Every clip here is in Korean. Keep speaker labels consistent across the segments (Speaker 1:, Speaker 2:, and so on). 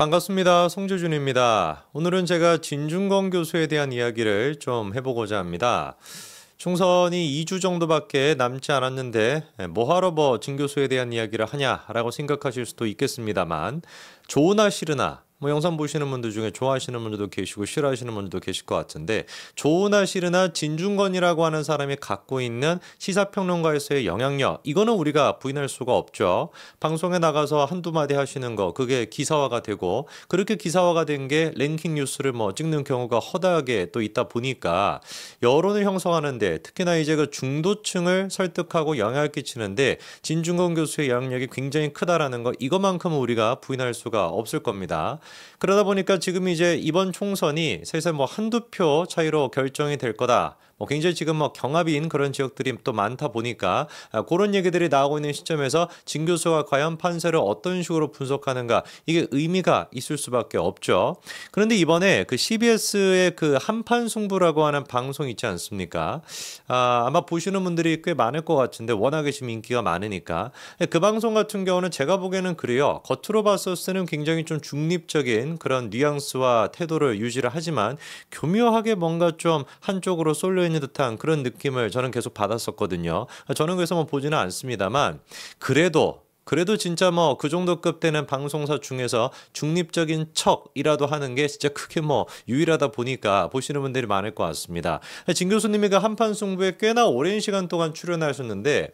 Speaker 1: 반갑습니다. 송재준입니다. 오늘은 제가 진중권 교수에 대한 이야기를 좀 해보고자 합니다. 총선이 2주 정도밖에 남지 않았는데 예, 뭐하러 뭐 진 교수에 대한 이야기를 하냐라고 생각하실 수도 있겠습니다만 좋으나 싫으나 뭐 영상 보시는 분들 중에 좋아하시는 분들도 계시고 싫어하시는 분들도 계실 것 같은데 좋으나 싫으나 진중권이라고 하는 사람이 갖고 있는 시사평론가에서의 영향력 이거는 우리가 부인할 수가 없죠. 방송에 나가서 한두 마디 하시는 거 그게 기사화가 되고 그렇게 기사화가 된 게 랭킹 뉴스를 뭐 찍는 경우가 허다하게 또 있다 보니까 여론을 형성하는데 특히나 이제 그 중도층을 설득하고 영향을 끼치는데 진중권 교수의 영향력이 굉장히 크다라는 거 이것만큼은 우리가 부인할 수가 없을 겁니다. 그러다 보니까 지금 이제 이번 총선이 세세 상뭐 한두 표 차이로 결정이 될 거다. 뭐 굉장히 지금 뭐 경합인 그런 지역들이 또 많다 보니까 아, 그런 얘기들이 나오고 있는 시점에서 진 교수가 과연 판세를 어떤 식으로 분석하는가 이게 의미가 있을 수밖에 없죠. 그런데 이번에 그 CBS의 그 한판 승부라고 하는 방송 있지 않습니까? 아, 아마 보시는 분들이 꽤 많을 것 같은데 워낙에 지금 인기가 많으니까 네, 그 방송 같은 경우는 제가 보기에는 그래요. 겉으로 봤었을 는 굉장히 좀 중립적인 그런 뉘앙스와 태도를 유지를 하지만 교묘하게 뭔가 좀 한쪽으로 쏠려 있는 듯한 그런 느낌을 저는 계속 받았었거든요. 저는 그래서 뭐 보지는 않습니다만 그래도 그래도 진짜 뭐 그 정도 급 되는 방송사 중에서 중립적인 척이라도 하는 게 진짜 크게 뭐 유일하다 보니까 보시는 분들이 많을 것 같습니다. 진 교수님이 그 한판 승부에 꽤나 오랜 시간 동안 출연하셨는데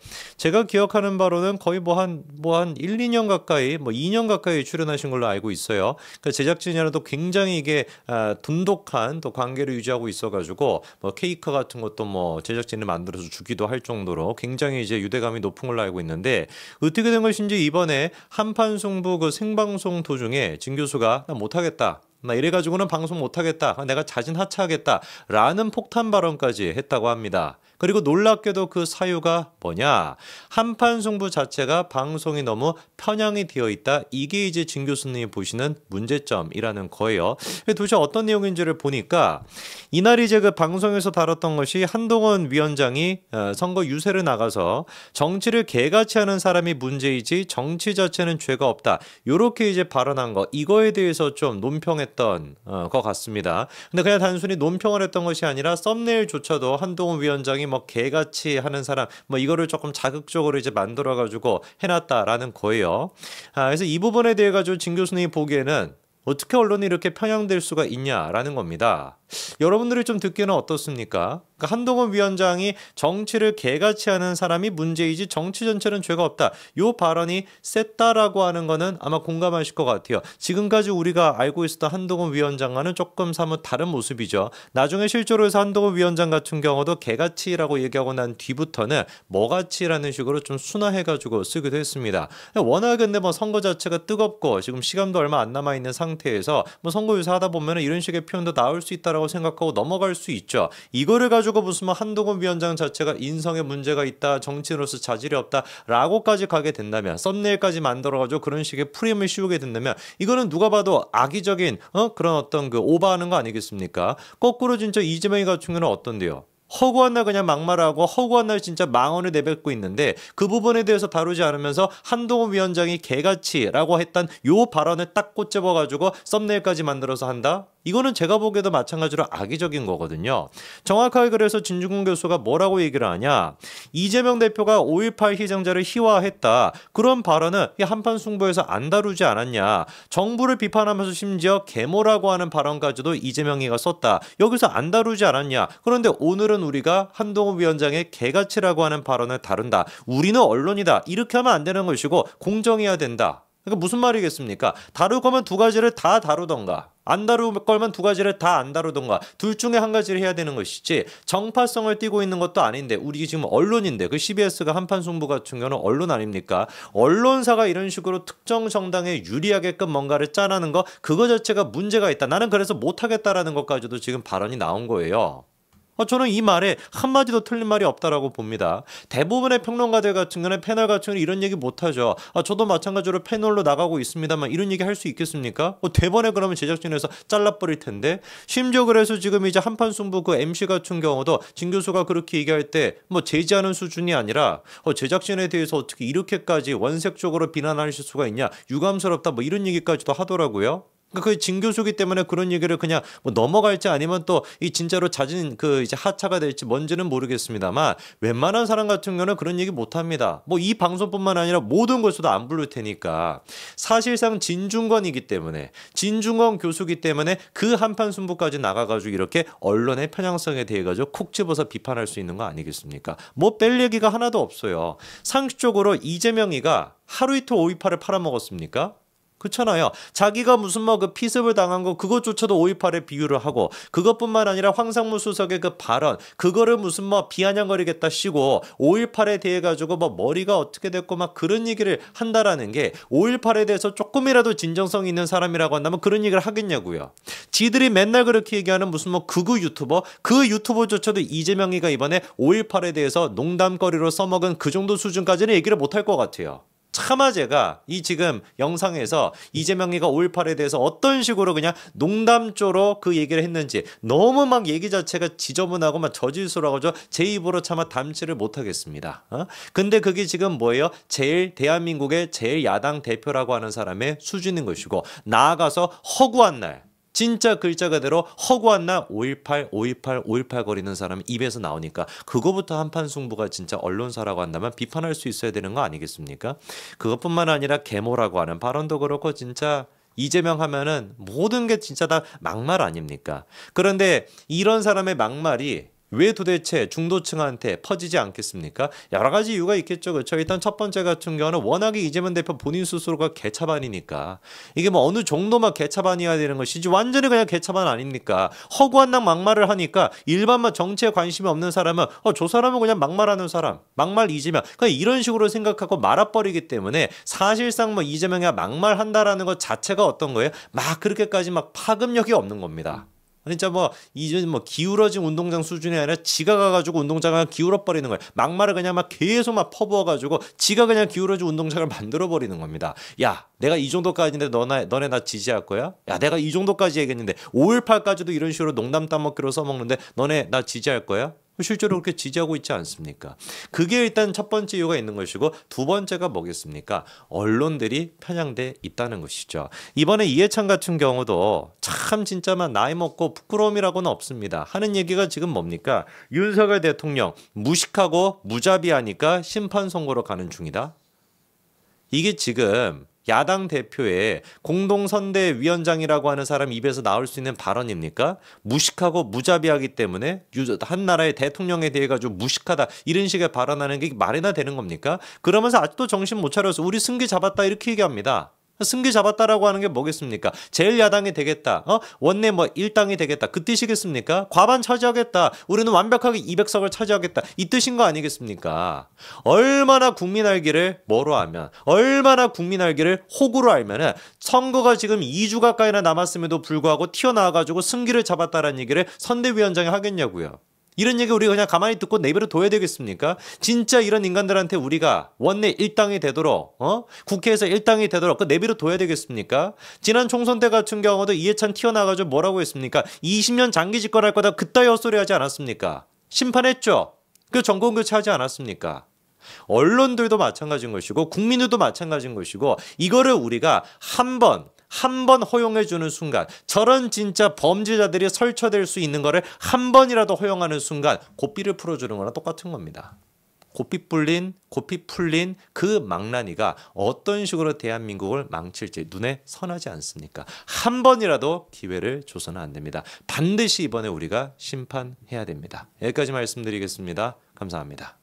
Speaker 1: 제가 기억하는 바로는 거의 뭐 한 뭐한 뭐 1, 2년 뭐 가까이 뭐 2년 가까이 출연하신 걸로 알고 있어요. 그 제작진이라도 굉장히 이게 아, 돈독한 또 관계를 유지하고 있어가지고 뭐 케이크 같은 것도 뭐 제작진이 만들어서 주기도 할 정도로 굉장히 이제 유대감이 높은 걸로 알고 있는데 어떻게 된 것인지 심지어 이번에 한판 승부 그 생방송 도중에 진 교수가 나 못하겠다. 나 이래가지고는 방송 못하겠다. 내가 자진 하차하겠다. 라는 폭탄 발언까지 했다고 합니다. 그리고 놀랍게도 그 사유가 뭐냐? 한판 승부 자체가 방송이 너무 편향이 되어 있다. 이게 이제 진 교수님이 보시는 문제점이라는 거예요. 도대체 어떤 내용인지를 보니까 이날이 제그 방송에서 다뤘던 것이 한동원 위원장이 어, 선거 유세를 나가서 정치를 개같이 하는 사람이 문제이지 정치 자체는 죄가 없다. 이렇게 이제 발언한 거 이거에 대해서 좀 논평했던 어, 것 같습니다. 근데 그냥 단순히 논평을 했던 것이 아니라 썸네일조차도 한동원 위원장이 굉장히 뭐 개같이 하는 사람 뭐 이거를 조금 자극적으로 이제 만들어 가지고 해놨다라는 거예요. 아, 그래서 이 부분에 대해 가지고 진 교수님이 보기에는 어떻게 언론이 이렇게 편향될 수가 있냐라는 겁니다. 여러분들이 좀 듣기는 어떻습니까? 그러니까 한동훈 위원장이 정치를 개같이 하는 사람이 문제이지 정치 전체는 죄가 없다. 요 발언이 셌다라고 하는 거는 아마 공감하실 것 같아요. 지금까지 우리가 알고 있었던 한동훈 위원장과는 조금 사뭇 다른 모습이죠. 나중에 실제로 해서 한동훈 위원장 같은 경우도 개같이라고 얘기하고 난 뒤부터는 뭐같이라는 식으로 좀 순화해가지고 쓰기도 했습니다. 워낙 근데 뭐 선거 자체가 뜨겁고 지금 시간도 얼마 안 남아있는 상태에서 뭐 선거 유사하다 보면 이런 식의 표현도 나올 수 있다라고 생각하고 넘어갈 수 있죠. 이거를 가지고 쳐주고 부수면 뭐 한동훈 위원장 자체가 인성에 문제가 있다, 정치인으로서 자질이 없다라고까지 가게 된다면 썸네일까지 만들어가지고 그런 식의 프레임을 씌우게 된다면 이거는 누가 봐도 악의적인 어? 그런 어떤 그 오바하는 거 아니겠습니까? 거꾸로 진짜 이재명이 같은 경우는 어떤데요? 허구한 날 그냥 막말하고 허구한 날 진짜 망언을 내뱉고 있는데 그 부분에 대해서 다루지 않으면서 한동훈 위원장이 개같이라고 했던 요 발언을 딱꽂집어가지고 썸네일까지 만들어서 한다? 이거는 제가 보기에도 마찬가지로 악의적인 거거든요. 정확하게 그래서 진중근 교수가 뭐라고 얘기를 하냐. 이재명 대표가 5.18 희생자를 희화했다. 그런 발언은 한판 승부에서 안 다루지 않았냐. 정부를 비판하면서 심지어 계모라고 하는 발언까지도 이재명이가 썼다. 여기서 안 다루지 않았냐. 그런데 오늘은 우리가 한동훈 위원장의 개가치라고 하는 발언을 다룬다. 우리는 언론이다. 이렇게 하면 안 되는 것이고 공정해야 된다. 그러니까 무슨 말이겠습니까? 다룰 거면 두 가지를 다 다루던가 안 다룰 거면 두 가지를 다 안 다루던가 둘 중에 한 가지를 해야 되는 것이지 정파성을 띠고 있는 것도 아닌데 우리 지금 언론인데 그 CBS가 한판 승부 같은 경우는 언론 아닙니까? 언론사가 이런 식으로 특정 정당에 유리하게끔 뭔가를 짜라는 거 그거 자체가 문제가 있다. 나는 그래서 못하겠다라는 것까지도 지금 발언이 나온 거예요. 어, 저는 이 말에 한마디도 틀린 말이 없다라고 봅니다. 대부분의 평론가들 같은 경우는 패널 같은 경우는 이런 얘기 못하죠. 아, 저도 마찬가지로 패널로 나가고 있습니다만 이런 얘기 할 수 있겠습니까? 어, 대번에 그러면 제작진에서 잘라버릴 텐데 심지어 그래서 지금 이제 한판 승부 그 MC 같은 경우도 진 교수가 그렇게 얘기할 때 뭐 제지하는 수준이 아니라 어, 제작진에 대해서 어떻게 이렇게까지 원색적으로 비난하실 수가 있냐 유감스럽다 뭐 이런 얘기까지도 하더라고요. 그진교수기 그러니까 때문에 그런 얘기를 그냥 뭐 넘어갈지 아니면 또 이 진짜로 자진 그 이제 하차가 될지 뭔지는 모르겠습니다만 웬만한 사람 같은 경우는 그런 얘기 못 합니다. 뭐 이 방송뿐만 아니라 모든 것에도 안 부를 테니까 사실상 진중권이기 때문에 진중권 교수기 때문에 그 한판 승부까지 나가가지고 이렇게 언론의 편향성에 대해 가지고 콕 집어서 비판할 수 있는 거 아니겠습니까? 뭐 뺄 얘기가 하나도 없어요. 상식적으로 이재명이가 하루 이틀 5이파를 팔아먹었습니까? 그렇잖아요. 자기가 무슨 뭐 그 피습을 당한 거 그것조차도 5.18에 비유를 하고 그것뿐만 아니라 황상무 수석의 그 발언 그거를 무슨 뭐 비아냥거리겠다 쉬고 5.18에 대해 가지고 뭐 머리가 어떻게 됐고 막 그런 얘기를 한다라는 게 5.18에 대해서 조금이라도 진정성 이 있는 사람이라고 한다면 그런 얘기를 하겠냐고요. 지들이 맨날 그렇게 얘기하는 무슨 뭐 극우 유튜버 그 유튜버조차도 이재명이가 이번에 5.18에 대해서 농담거리로 써먹은 그 정도 수준까지는 얘기를 못할 것 같아요. 차마제가 이 지금 영상에서 이재명이가 5.18에 대해서 어떤 식으로 그냥 농담조로 그 얘기를 했는지 너무 막 얘기 자체가 지저분하고 막 저질수라고 저제 입으로 차마 담지를 못하겠습니다. 어? 근데 그게 지금 뭐예요? 제일 대한민국의 제일 야당 대표라고 하는 사람의 수준인 것이고 나아가서 허구한 날 진짜 글자 그대로 허구한 날 518, 518, 518 거리는 사람 입에서 나오니까 그거부터 한판 승부가 진짜 언론사라고 한다면 비판할 수 있어야 되는 거 아니겠습니까? 그것뿐만 아니라 계모라고 하는 발언도 그렇고 진짜 이재명 하면은 모든 게 진짜 다 막말 아닙니까? 그런데 이런 사람의 막말이 왜 도대체 중도층한테 퍼지지 않겠습니까? 여러 가지 이유가 있겠죠. 그렇죠? 일단 첫 번째 같은 경우는 워낙에 이재명 대표 본인 스스로가 개차반이니까 이게 뭐 어느 정도만 개차반이어야 되는 것이지 완전히 그냥 개차반 아닙니까? 허구한 낭 막말을 하니까 일반만 정치에 관심이 없는 사람은 어, 저 사람은 그냥 막말하는 사람, 막말 이재명. 그러 이런 식으로 생각하고 말아버리기 때문에 사실상 뭐 이재명이 막말한다라는 것 자체가 어떤 거예요? 막 그렇게까지 막 파급력이 없는 겁니다. 진짜 뭐 이제 뭐 기울어진 운동장 수준이 아니라 지가 가가지고 운동장을 기울어 버리는 거예요. 막말을 그냥 막 계속 막 퍼부어가지고 지가 그냥 기울어진 운동장을 만들어 버리는 겁니다. 야, 내가 이 정도까지인데 너나 너네 나 지지할 거야? 야, 내가 이 정도까지 얘기했는데 5.18까지도 이런 식으로 농담 따먹기로 써먹는데 너네 나 지지할 거야? 실제로 그렇게 지지하고 있지 않습니까? 그게 일단 첫 번째 이유가 있는 것이고 두 번째가 뭐겠습니까? 언론들이 편향돼 있다는 것이죠. 이번에 이해찬 같은 경우도 참 진짜만 나이 먹고 부끄러움이라고는 없습니다. 하는 얘기가 지금 뭡니까? 윤석열 대통령 무식하고 무자비하니까 심판 선고로 가는 중이다. 이게 지금 야당 대표의 공동선대위원장이라고 하는 사람 입에서 나올 수 있는 발언입니까? 무식하고 무자비하기 때문에 한 나라의 대통령에 대해 가지고 무식하다 이런 식의 발언하는 게 말이나 되는 겁니까? 그러면서 아직도 정신 못 차려서 우리 승기 잡았다 이렇게 얘기합니다. 승기 잡았다라고 하는 게 뭐겠습니까? 제일 야당이 되겠다. 어? 원내 뭐 일당이 되겠다. 그 뜻이겠습니까? 과반 차지하겠다. 우리는 완벽하게 200석을 차지하겠다. 이 뜻인 거 아니겠습니까? 얼마나 국민 알기를 뭐로 하면 얼마나 국민 알기를 호구로 알면은 선거가 지금 2주 가까이나 남았음에도 불구하고 튀어나와 가지고 승기를 잡았다라는 얘기를 선대위원장이 하겠냐고요. 이런 얘기 우리가 그냥 가만히 듣고 내버려 둬야 되겠습니까? 진짜 이런 인간들한테 우리가 원내 1당이 되도록 어? 국회에서 1당이 되도록 그 내버려 둬야 되겠습니까? 지난 총선 때 같은 경우도 이해찬 튀어나가지고 뭐라고 했습니까? 20년 장기 집권할 거다 그따위 헛소리 하지 않았습니까? 심판했죠. 그 정권 교체하지 않았습니까? 언론들도 마찬가지인 것이고 국민들도 마찬가지인 것이고 이거를 우리가 한번 한번 허용해주는 순간 저런 진짜 범죄자들이 설쳐될 수 있는 거를 한 번이라도 허용하는 순간 고삐를 풀어주는 거랑 똑같은 겁니다. 고삐 풀린 고삐 풀린 그 망나니가 어떤 식으로 대한민국을 망칠지 눈에 선하지 않습니까? 한 번이라도 기회를 줘서는 안 됩니다. 반드시 이번에 우리가 심판해야 됩니다. 여기까지 말씀드리겠습니다. 감사합니다.